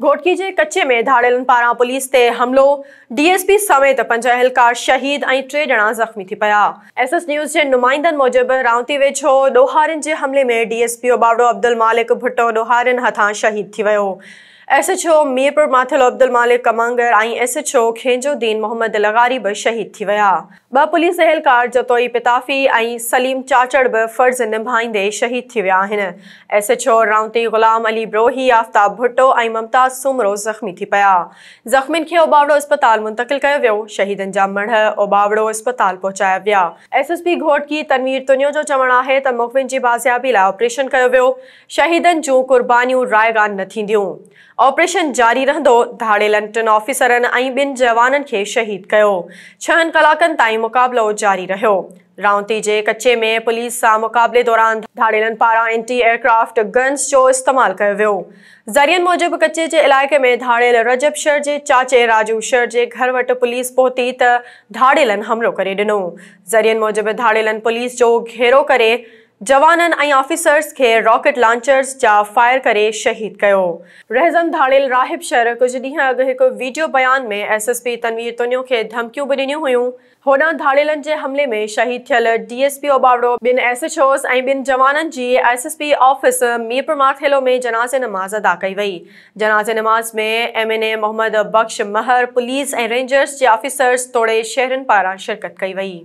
घोटकी के कच्चे में धाड़ेलन पारा पुलिस से हमलो डीएसपी समेत पंज अहलकार शहीद और टे ॼणा ज़ख़्मी थी पिया एस एस न्यूज़ जे नुमाइंदनि मूजिबि रावती वेझो ॾोहारियुनि जे हमले में डीएसपी ओबावड़ो अब्दुल मालिक भुट्टो ॾोहारियुनि हथां शहीद थी वियो S H O Mirpur Mathelo Abdul Malik Kamangar आई ओ खेंजोद्दीन मोहम्मद लगारी भी शहीद थी विया ब पुलिस अहलकार जतोई पिताफ़ी आई सलीम चाचड़ ब फ़र्ज़ निभाईंदे शहीद थी S H O Rawti Ghulam Ali Brohi Aftab Bhutto ऐं मुमताज़ सुमरो ज़ख़्मी थी पिया जख्मी के ओबावड़ो अस्पताल मुंतकिल कयो वियो शहीदनि जा ओबावड़ो अस्पताल पहुंचाया विया S S P Ghotki Tanveer Tunio जो चवण है त मुखबिन जी बाज़ियाबी लाइ ऑपरेशन कयो वियो शहीदनि जूं क़ुर्बानीूं रायगान न थींदियूं ऑपरेशन जारी रहंदो धाड़े लंटन ऑफिसर ऐं ॿिनि के शहीद किया छह कलाक ताईं जारी रो राउती के कचे में पुलिस सां मुक़ाबले दौरान धाड़ेलनि पारां एंटी एयरक्राफ्ट गन्स जो इस्तेमालु कयो वियो ज़रियनि मूजिबि कचे जे इलाइक़े में धाड़ियल रजब शर के चाचे राजू शर के घर वटि पुलिस पहुती त धाड़ेलनि हमिलो करे ॾिनो ज़रियनि मूजिबि धाड़ेलनि पुलिस जो घेरो करे जवान અહીં के rocket rocket launchers fire fire शहीद શહીદ કયો रहज़न धाड़िल राहिब शहर कुछ ॾींहं अॻु हिकु वीडियो बयान में एसएसपी तनवीर तुनियो के धमकियूं भी ॾिनियूं हुई होना धाड़िलनि के हमले में शहीद थियल डीएसपी ओबावड़ो ॿिनि एसएचओस ऐं ॿिनि जवाननि जी एसएसपी ऑफिस मीरपुर माथेलो में जनाज नमाज़ अदा कई वही जनाज नमाज़ में एमएनए मोहम्मद बख्श महर पुलिस ए रेंजर्स के ऑफिसर्स तोड़े शहर पारा शिरकत कई वई